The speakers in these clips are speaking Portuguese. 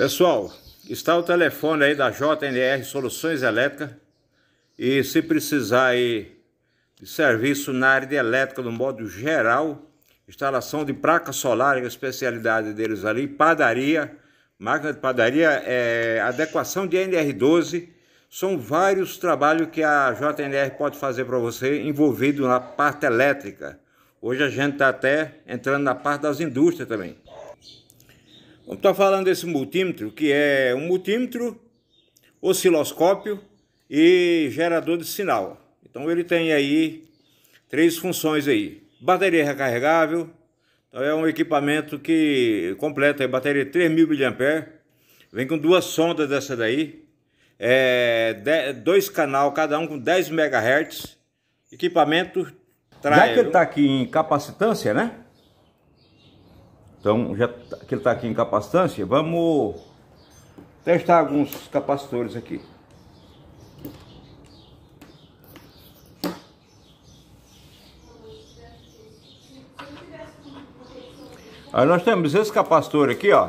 Pessoal, está o telefone aí da JNR Soluções Elétricas e se precisar aí de serviço na área de elétrica no modo geral, instalação de placa solar, é a especialidade deles ali, padaria, máquina de padaria, é, adequação de NR12, são vários trabalhos que a JNR pode fazer para você envolvido na parte elétrica. Hoje a gente está até entrando na parte das indústrias também. Estou falando desse multímetro, que é um multímetro, osciloscópio e gerador de sinal. Então ele tem aí três funções aí. Bateria recarregável, então é um equipamento que completa a bateria 3.000 mAh, vem com duas sondas dessa daí, é, dois canal cada um com 10 MHz, equipamento... Traero. Já que ele está aqui em capacitância, né? Então, já tá, que ele está aqui em capacitância, vamos testar alguns capacitores aqui. Aí nós temos esse capacitor aqui, ó.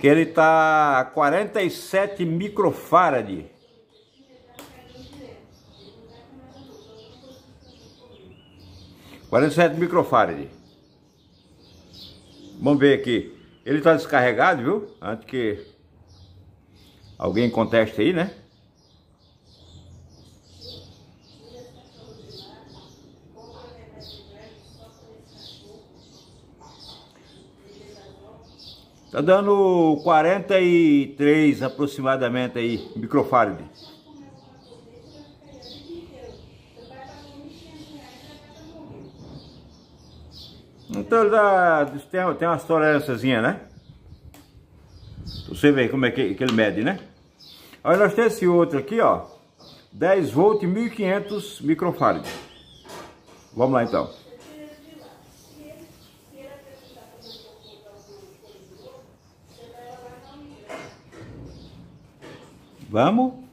Que ele tá 47 microfarad. Quarenta e sete microfarad. Vamos ver aqui. Ele está descarregado, viu? Antes que alguém conteste aí, né? Tá dando 43 aproximadamente aí, microfarad. Então dá, tem, tem umas tolerânciazinhas, né? Você vê como é que, que ele mede, né? Aí nós temos esse outro aqui, ó. 10 volt 1500 microfarad. Vamos lá então. Vamos?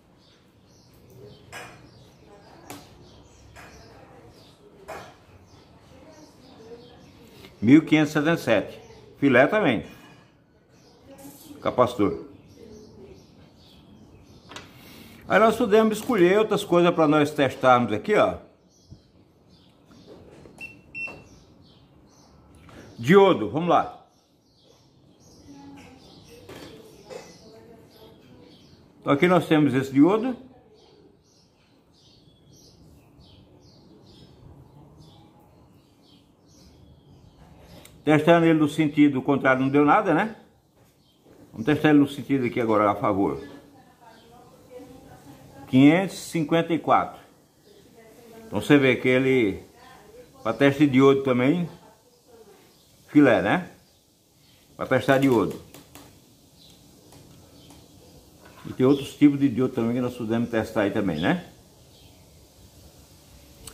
1577. Filé também. Capacitor. Aí nós podemos escolher outras coisas para nós testarmos aqui, ó. Diodo, vamos lá. Então aqui nós temos esse diodo. Testando ele no sentido contrário não deu nada, né? Vamos testar ele no sentido aqui agora, a favor. 554. Então você vê que ele, para teste de ouro também, filé, né? Para testar de ouro. E tem outros tipos de diodo também que nós podemos testar aí também, né?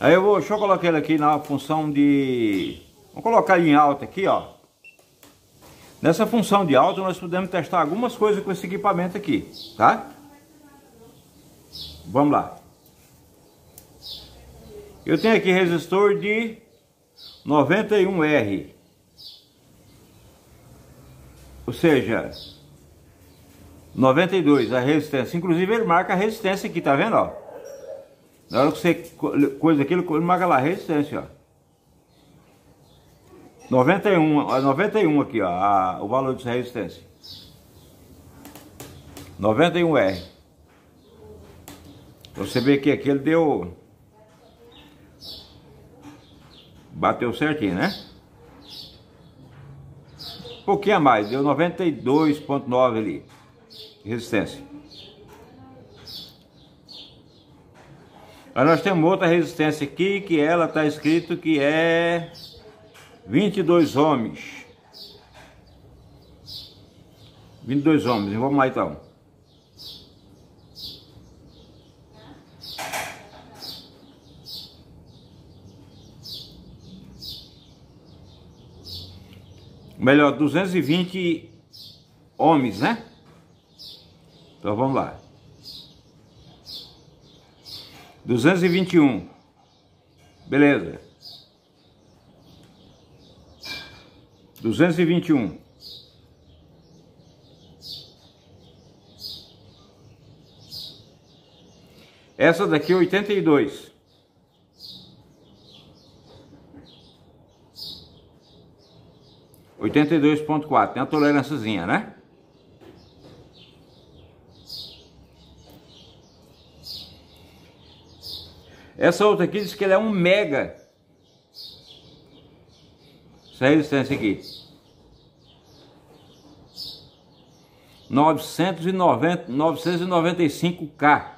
Aí eu vou, deixa eu colocar ele aqui na função de Vamos colocar ele em alta aqui, ó. Nessa função de alta nós podemos testar algumas coisas com esse equipamento aqui, tá? Vamos lá. Eu tenho aqui resistor de 91R. Ou seja, 92, a resistência. Inclusive ele marca a resistência aqui, tá vendo, ó? Na hora que você coisa aqui, ele marca lá a resistência, ó. 91, 91 aqui, ó, a, ah, o valor de resistência. 91R. Você vê que aqui ele deu... Bateu certinho, né? Um pouquinho a mais, deu 92.9 ali. Resistência. Aí nós temos outra resistência aqui, que ela está escrito que é... 22 homens. 22 homens, vamos lá então. Melhor, 220 homens, né? Então vamos lá. 221. Beleza. 221. Essa daqui é 82. Oitenta e dois ponto quatro, tem a tolerânciazinha, né? Essa outra aqui diz que ela é um mega sérios são os 990, 995K.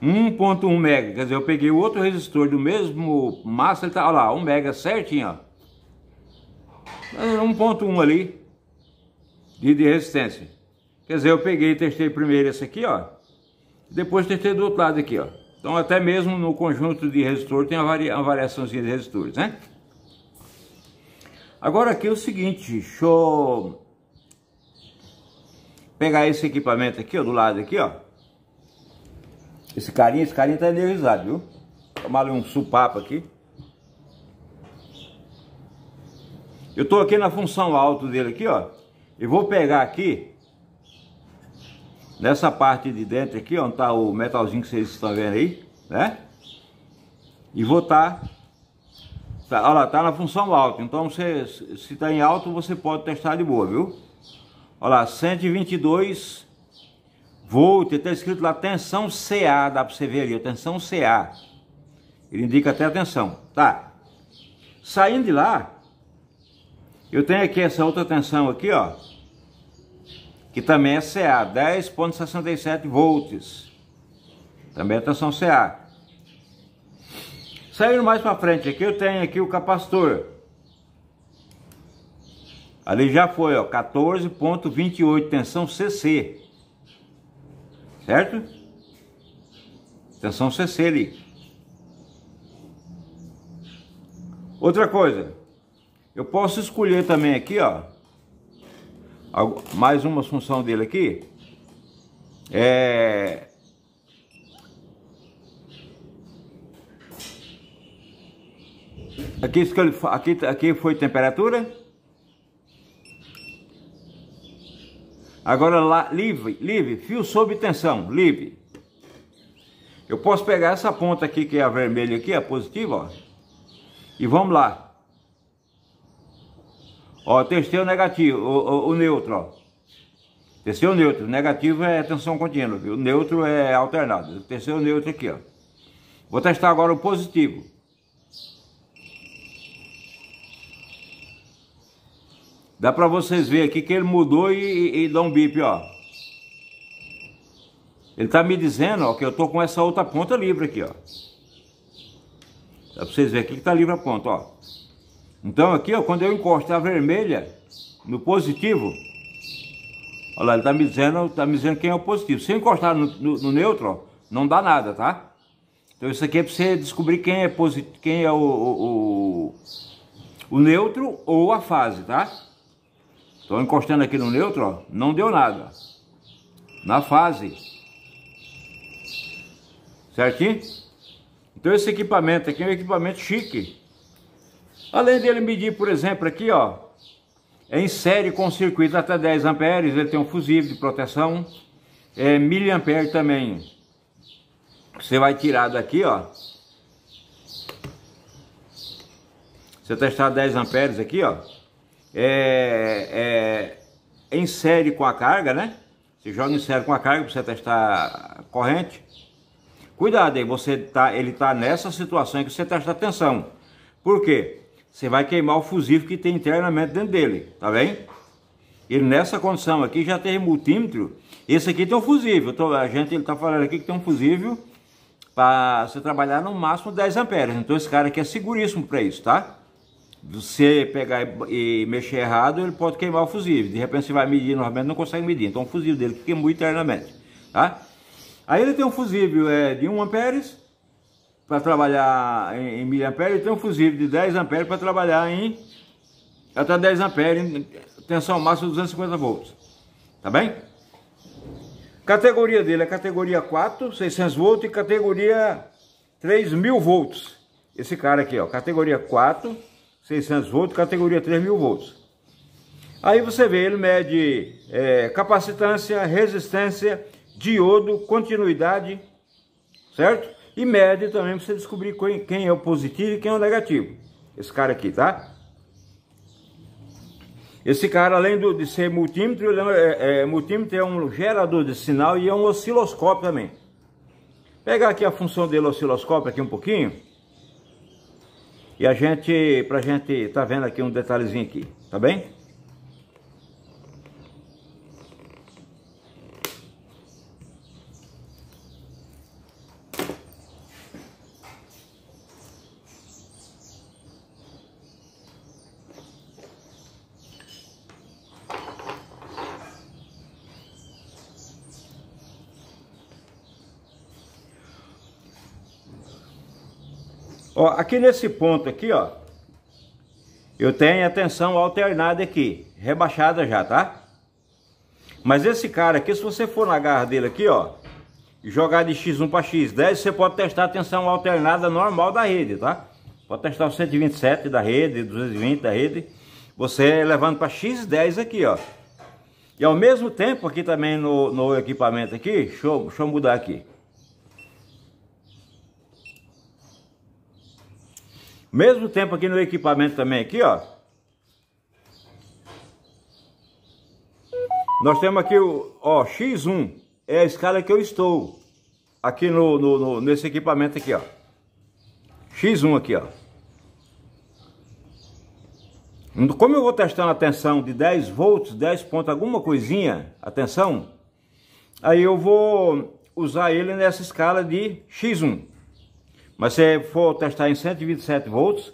Um ponto um mega, quer dizer, eu peguei o outro resistor do mesmo massa, ele tá, olha lá, um mega certinho, ó. Um ponto um ali de, de resistência. Quer dizer, eu peguei e testei primeiro esse aqui, ó. Depois tem que ter do outro lado aqui, ó. Então até mesmo no conjunto de resistor tem uma, varia, uma variaçãozinha de resistores, né? Agora aqui é o seguinte, deixa eu pegar esse equipamento aqui, ó, do lado aqui, ó. Esse carinha, esse carinha tá energizado, viu? Tomar um supapo aqui. Eu tô aqui na função alto dele aqui, ó. E vou pegar aqui Nessa parte de dentro aqui, onde tá o metalzinho que vocês estão vendo aí, né? E vou tá, tá olha lá, está na função alta, então você, se tá em alto, você pode testar de boa, viu? Olha lá, 122 volts, Está escrito lá, tensão CA, dá para você ver ali, tensão CA. Ele indica até a tensão, tá? Saindo de lá, eu tenho aqui essa outra tensão aqui, ó, que também é CA, 10.67 volts. Também é tensão CA. Saindo mais para frente aqui, eu tenho aqui o capacitor. Ali já foi, ó, 14.28, tensão CC. Certo? Tensão CC ali. Outra coisa, eu posso escolher também aqui, ó, mais uma função dele aqui é aqui, isso que aqui, aqui foi temperatura agora lá livre livre fio sob tensão livre eu posso pegar essa ponta aqui que é a vermelha aqui a positiva ó, e vamos lá Ó, testei o negativo, o, o, o neutro, ó. Testei o neutro. negativo é tensão contínua, viu? O neutro é alternado. Testei o neutro aqui, ó. Vou testar agora o positivo. Dá para vocês verem aqui que ele mudou e, e, e dá um bip, ó. Ele tá me dizendo, ó, que eu tô com essa outra ponta livre aqui, ó. Dá pra vocês verem aqui que tá livre a ponta, ó. Então aqui, ó, quando eu encostar a vermelha no positivo, olha lá, ele está me dizendo, tá me dizendo quem é o positivo. Se eu encostar no, no, no neutro, ó, não dá nada, tá? Então isso aqui é para você descobrir quem é, positivo, quem é o, o, o, o neutro ou a fase, tá? Estou encostando aqui no neutro, ó, não deu nada. Na fase. Certinho? Então esse equipamento aqui é um equipamento chique. Além dele medir, por exemplo, aqui, ó, em série com circuito até 10 amperes, ele tem um fusível de proteção, é, miliampere também. Você vai tirar daqui, ó. Você testar 10 amperes aqui, ó. É, é, em série com a carga, né? Você joga em série com a carga para você testar a corrente. Cuidado aí, você tá, ele tá nessa situação que você testa a tensão. Por quê? você vai queimar o fusível que tem internamente dentro dele, tá bem? Ele nessa condição aqui já tem multímetro, esse aqui tem um fusível, tô, a gente ele tá falando aqui que tem um fusível para você trabalhar no máximo 10 amperes, então esse cara aqui é seguríssimo para isso, tá? Você pegar e, mexer errado, ele pode queimar o fusível, de repente você vai medir, normalmente não consegue medir, então o fusível dele que queimou internamente, tá? Aí ele tem um fusível é, de 1 amperes, para trabalhar em, em miliampere e tem um fusível de 10 amperes para trabalhar em até tá 10 amperes, tensão máxima 250 volts. Tá bem? Categoria dele é categoria 4, 600 volts e categoria 3000 volts. Esse cara aqui, ó, categoria 4, 600 volts, categoria 3000 volts. Aí você vê, ele mede é, capacitância, resistência, diodo, continuidade, certo? E mede também para você descobrir quem é o positivo e quem é o negativo. Esse cara aqui, tá? Esse cara, além do, de ser multímetro, ele é, é, é, multímetro é um gerador de sinal e é um osciloscópio também. Pegar aqui a função dele, osciloscópio, aqui um pouquinho. E a gente, pra gente, tá vendo aqui um detalhezinho aqui, tá bem? aqui nesse ponto aqui, ó, eu tenho a tensão alternada aqui, rebaixada já, tá? Mas esse cara aqui, se você for na garra dele aqui, ó, e jogar de X1 para X10, você pode testar a tensão alternada normal da rede, tá? Pode testar o 127 da rede, 220 da rede, você levando para X10 aqui, ó. E ao mesmo tempo aqui também no, no equipamento aqui, deixa eu, deixa eu mudar aqui. Mesmo tempo aqui no equipamento também aqui, ó. Nós temos aqui o ó, X1, é a escala que eu estou aqui no, no, no, nesse equipamento aqui, ó. X1 aqui, ó. Como eu vou testando a tensão de 10 volts, 10 pontos, alguma coisinha, a tensão, aí eu vou usar ele nessa escala de X1. Mas se for testar em 127 volts...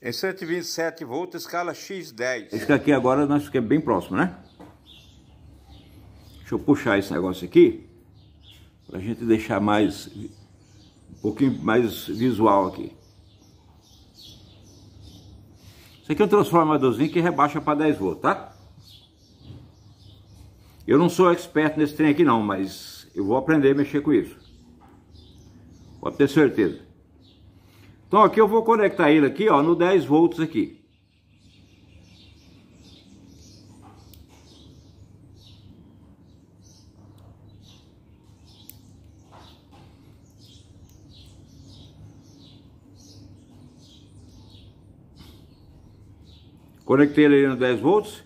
Em 127 volts, escala X10. Esse aqui agora nós ficamos bem próximo, né? Deixa eu puxar esse negócio aqui, para a gente deixar mais... Um pouquinho mais visual aqui. Isso aqui é um transformadorzinho que rebaixa para 10 volts, tá? Eu não sou experto nesse trem aqui não, mas eu vou aprender a mexer com isso. Pode ter certeza. Então aqui eu vou conectar ele aqui, ó, no 10 volts aqui. Conectei ele no 10 volts.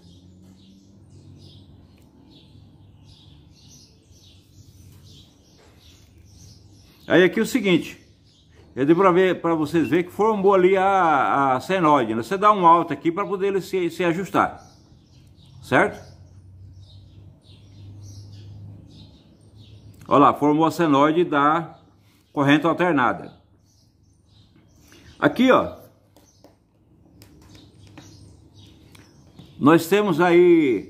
Aí aqui é o seguinte, eu dei para ver para vocês ver que formou ali a, a senoide, né? Você dá um alto aqui para poder ele se, se ajustar, certo? Olha lá, formou a senoide da corrente alternada. Aqui, ó. Nós temos aí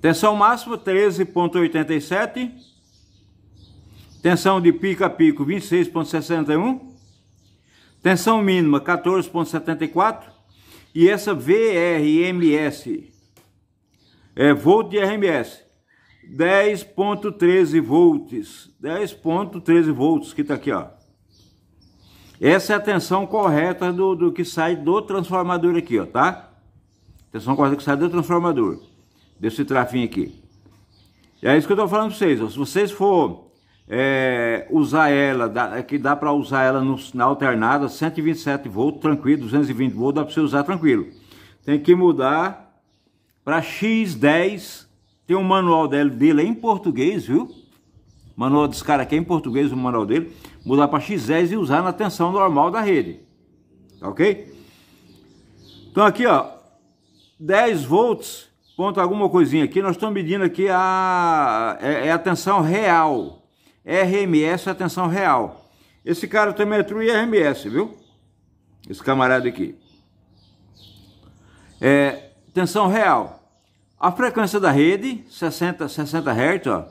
Tensão máxima 13.87. Tensão de pico a pico 26.61. Tensão mínima 14.74. E essa VRMS, é volt de RMS, 10.13 volts. 10.13 volts que está aqui, ó. Essa é a tensão correta do, do que sai do transformador aqui, ó, tá? Tensão correta que sai do transformador desse trafinho aqui. E é isso que eu estou falando para vocês. Se vocês for é, usar ela, dá, é que dá para usar ela no, na alternada, 127 volts, tranquilo, 220 volts, dá para você usar tranquilo. Tem que mudar para X10, tem um manual dele, dele é em português, viu? Manual desse cara aqui é em português, o manual dele. Mudar para X10 e usar na tensão normal da rede. Tá ok? Então aqui, ó, 10 volts ponto alguma coisinha aqui, nós estamos medindo aqui a, é, é a tensão real. RMS é a tensão real. Esse cara também é true RMS, viu? Esse camarada aqui. É, tensão real. A frequência da rede, 60, 60 Hz, ó.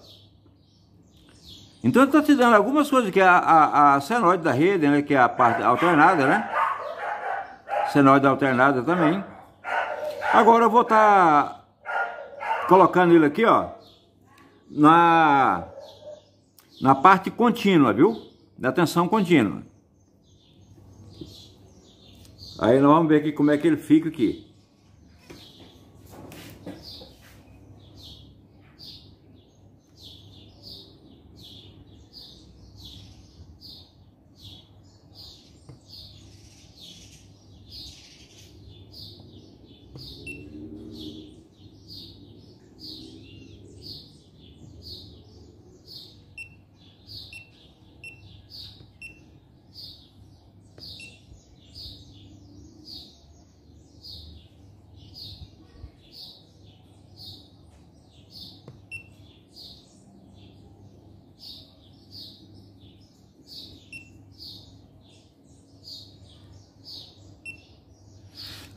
Então está te dando algumas coisas, que é a, a, a senoide da rede, né, que é a parte alternada, né? Senoide alternada também. Agora eu vou estar tá colocando ele aqui, ó, na, na parte contínua, viu? Da tensão contínua. Aí nós vamos ver aqui como é que ele fica aqui.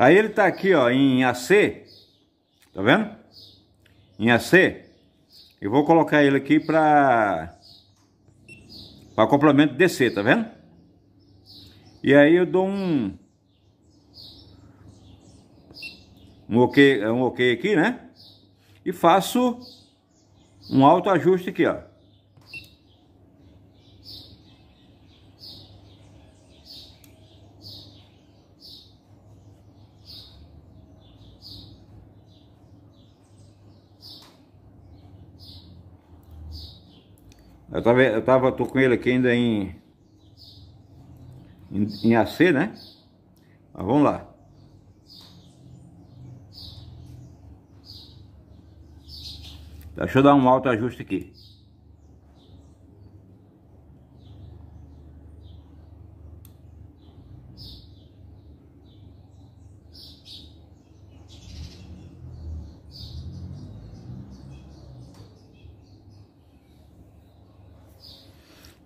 Aí ele está aqui ó, em AC, tá vendo? Em AC, eu vou colocar ele aqui para para complemento DC, tá vendo? E aí eu dou um um OK, um OK aqui, né? E faço um alto ajuste aqui, ó. Eu tava, eu tava, tô com ele aqui ainda em, em, em AC, né? Mas vamos lá. Deixa eu dar um alto ajuste aqui.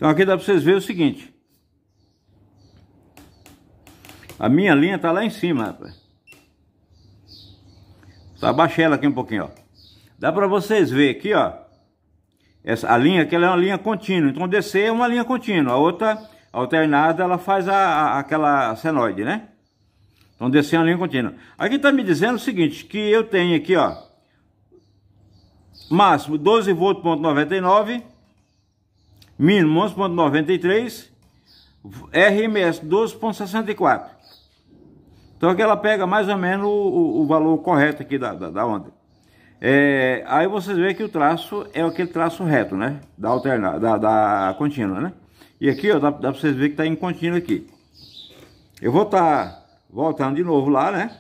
Então aqui dá para vocês verem o seguinte. A minha linha tá lá em cima, rapaz. Só abaixei ela aqui um pouquinho, ó. Dá para vocês verem aqui, ó. Essa, a linha aqui é uma linha contínua. Então descer é uma linha contínua. A outra alternada ela faz a, a aquela senoide, né? Então descer é uma linha contínua. Aqui tá me dizendo o seguinte, que eu tenho aqui, ó. Máximo 12 volts, ponto 99 mínimo 11,93, RMS 12,64. Então aqui ela pega mais ou menos o, o, o valor correto aqui da, da, da onda. É, aí vocês veem que o traço é aquele traço reto, né? Da, alterna, da, da contínua, né? E aqui, ó, dá, dá pra vocês verem que tá em contínua aqui. Eu vou estar tá voltando de novo lá, né?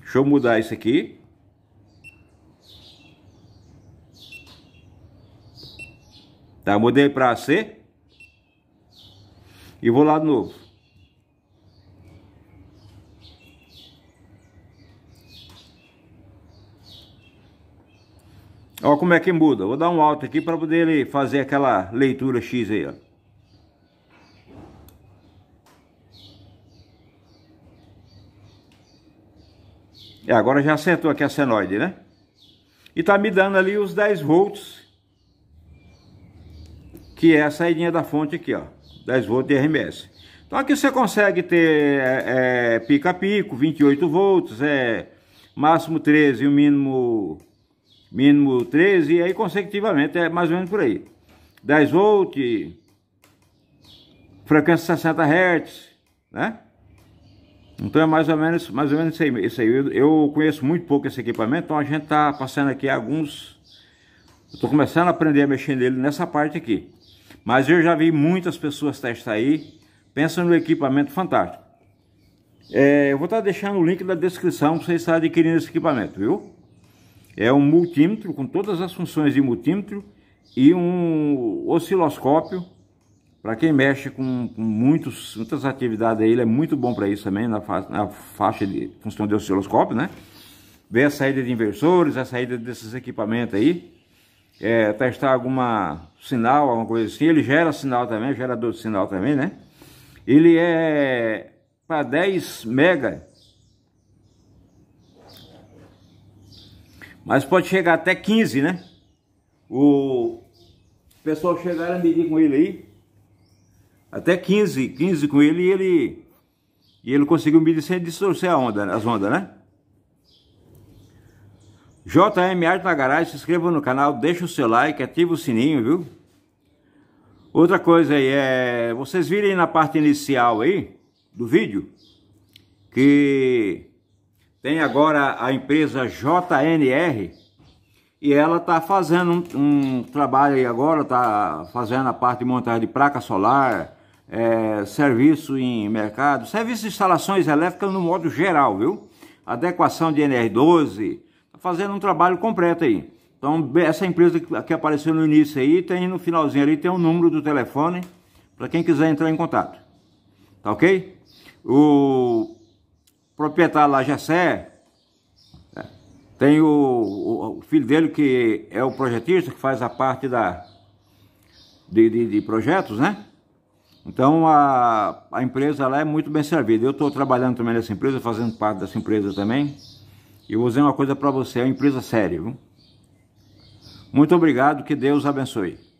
Deixa eu mudar isso aqui. Tá, mudei para C. E vou lá de novo. Ó como é que muda. Vou dar um alto aqui para poder ele fazer aquela leitura X aí, ó. E é, agora já acertou aqui a senoide, né? E tá me dando ali os 10 volts que é a saída da fonte aqui, ó, 10 volts de RMS. Então aqui você consegue ter é, é, pico a pico, 28 volts, é, máximo 13 e o mínimo, mínimo 13, e aí consecutivamente é mais ou menos por aí. 10 volts, frequência 60 Hz, né? Então é mais ou menos, mais ou menos isso aí. Eu, eu conheço muito pouco esse equipamento, então a gente tá passando aqui alguns... Eu tô começando a aprender a mexer nele nessa parte aqui. Mas eu já vi muitas pessoas testar aí. Pensa no equipamento fantástico. É, eu vou estar deixando o link da descrição para vocês estar adquirindo esse equipamento, viu? É um multímetro com todas as funções de multímetro e um osciloscópio. Para quem mexe com, com, muitos, muitas atividades aí, ele é muito bom para isso também, na, fa na faixa de função de osciloscópio, né? Ver a saída de inversores, a saída desses equipamentos aí é, testar alguma sinal, alguma coisa assim. Ele gera sinal também, gerador de sinal também, né? Ele é para 10 mega. Mas pode chegar até 15, né? O pessoal chegaram a medir com ele aí. Até 15, 15 com ele e ele, e ele conseguiu medir sem distorcer a onda, as ondas, né? JM Arte na Garagem, se inscreva no canal, deixa o seu like, ativa o sininho, viu? Outra coisa aí é, vocês virem na parte inicial aí do vídeo que tem agora a empresa JNR e ela está fazendo um, um trabalho aí agora, está fazendo a parte de montagem de placa solar, é, serviço em mercado, serviço de instalações elétricas no modo geral, viu? Adequação de NR12, fazendo um trabalho completo aí. Então, essa empresa que apareceu no início aí, tem no finalzinho ali, tem o um número do telefone para quem quiser entrar em contato. Tá ok? O proprietário lá, Jessé, é, tem o, o, filho dele que é o projetista, que faz a parte da, de, de, de projetos, né? Então a, a empresa lá é muito bem servida. Eu estou trabalhando também nessa empresa, fazendo parte dessa empresa também. E vou dizer uma coisa para você, é uma empresa séria, viu? Muito obrigado, que Deus abençoe.